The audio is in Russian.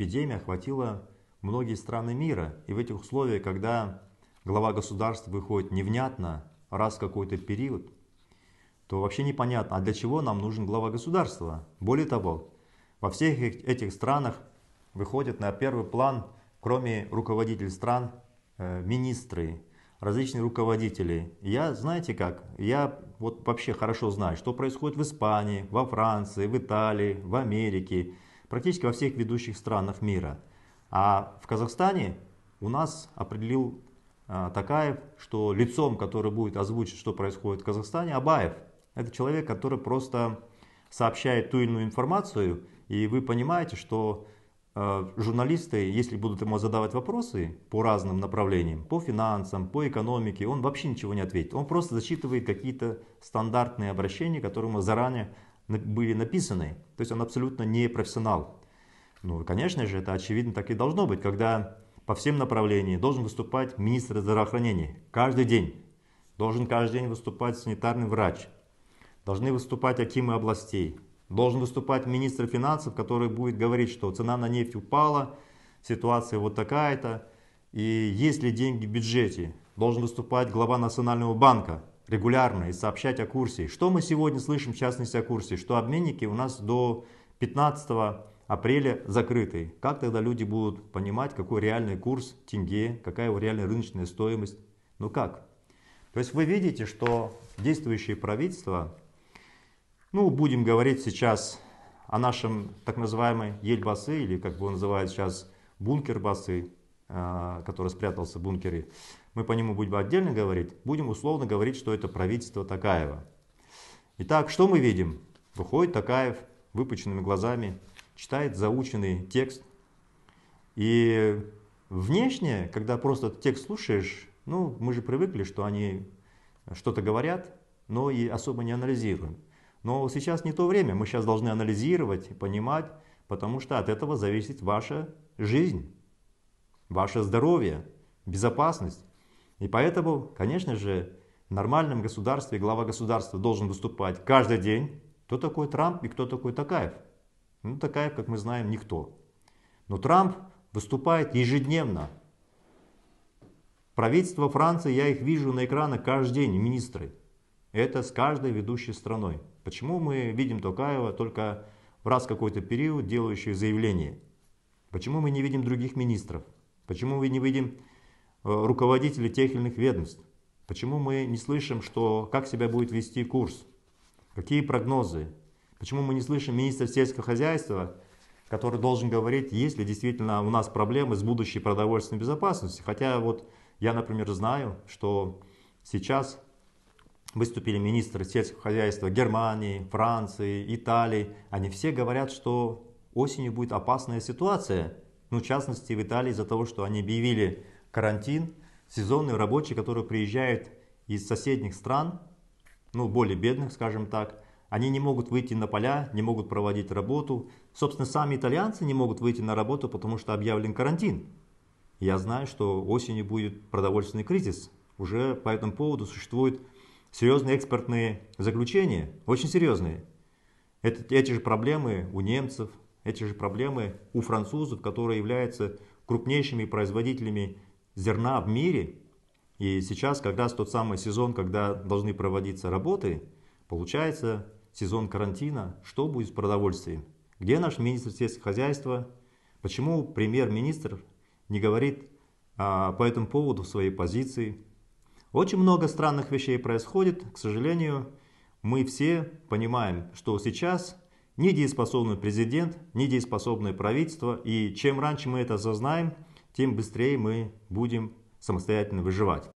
Эпидемия охватила многие страны мира, и в этих условиях, когда глава государства выходит невнятно, раз в какой-то период, то вообще непонятно, а для чего нам нужен глава государства? Более того, во всех этих странах выходят на первый план, кроме руководителей стран, э, министры, различные руководители. Я, знаете как, я вот вообще хорошо знаю, что происходит в Испании, во Франции, в Италии, в Америке, практически во всех ведущих странах мира. А в Казахстане у нас определил а, Такаев, что лицом, который будет озвучить, что происходит в Казахстане, Абаев. Это человек, который просто сообщает ту или иную информацию, и вы понимаете, что а, журналисты, если будут ему задавать вопросы по разным направлениям, по финансам, по экономике, он вообще ничего не ответит. Он просто зачитывает какие-то стандартные обращения, которые мы заранее были написаны. То есть он абсолютно не профессионал. Ну, конечно же, это очевидно так и должно быть, когда по всем направлениям должен выступать министр здравоохранения каждый день. Должен каждый день выступать санитарный врач. Должны выступать акимы областей. Должен выступать министр финансов, который будет говорить, что цена на нефть упала, ситуация вот такая-то. И есть ли деньги в бюджете? Должен выступать глава Национального банка, регулярно и сообщать о курсе. Что мы сегодня слышим, в частности, о курсе? Что обменники у нас до 15 апреля закрыты. Как тогда люди будут понимать, какой реальный курс тенге, какая его реальная рыночная стоимость? Ну как? То есть вы видите, что действующее правительство, ну будем говорить сейчас о нашем так называемой Ельбасы, или как его называют сейчас бункербасы, а, который спрятался в бункере, мы по нему будем отдельно говорить, будем условно говорить, что это правительство Такаева. Итак, что мы видим? Выходит Такаев выпученными глазами, читает заученный текст. И внешне, когда просто текст слушаешь, ну, мы же привыкли, что они что-то говорят, но и особо не анализируем. Но сейчас не то время, мы сейчас должны анализировать, понимать, потому что от этого зависит ваша жизнь ваше здоровье, безопасность. И поэтому, конечно же, в нормальном государстве глава государства должен выступать каждый день. Кто такой Трамп и кто такой Такаев? Ну, Такаев, как мы знаем, никто. Но Трамп выступает ежедневно. Правительство Франции, я их вижу на экранах каждый день, министры. Это с каждой ведущей страной. Почему мы видим Токаева только в раз какой-то период, делающий заявление? Почему мы не видим других министров? Почему мы не видим э, руководителей тех или иных ведомств? Почему мы не слышим, что, как себя будет вести курс? Какие прогнозы? Почему мы не слышим министра сельского хозяйства, который должен говорить, есть ли действительно у нас проблемы с будущей продовольственной безопасностью? Хотя вот я, например, знаю, что сейчас выступили министры сельского хозяйства Германии, Франции, Италии. Они все говорят, что осенью будет опасная ситуация – ну, в частности, в Италии из-за того, что они объявили карантин, сезонные рабочие, которые приезжают из соседних стран, ну, более бедных, скажем так, они не могут выйти на поля, не могут проводить работу. Собственно, сами итальянцы не могут выйти на работу, потому что объявлен карантин. Я знаю, что осенью будет продовольственный кризис. Уже по этому поводу существуют серьезные экспертные заключения, очень серьезные. Это, эти же проблемы у немцев, эти же проблемы у французов, которые являются крупнейшими производителями зерна в мире. И сейчас как раз тот самый сезон, когда должны проводиться работы, получается сезон карантина. Что будет с продовольствием? Где наш министр сельского хозяйства? Почему премьер-министр не говорит а, по этому поводу своей позиции? Очень много странных вещей происходит. К сожалению, мы все понимаем, что сейчас недееспособный президент, недееспособное правительство. И чем раньше мы это зазнаем, тем быстрее мы будем самостоятельно выживать.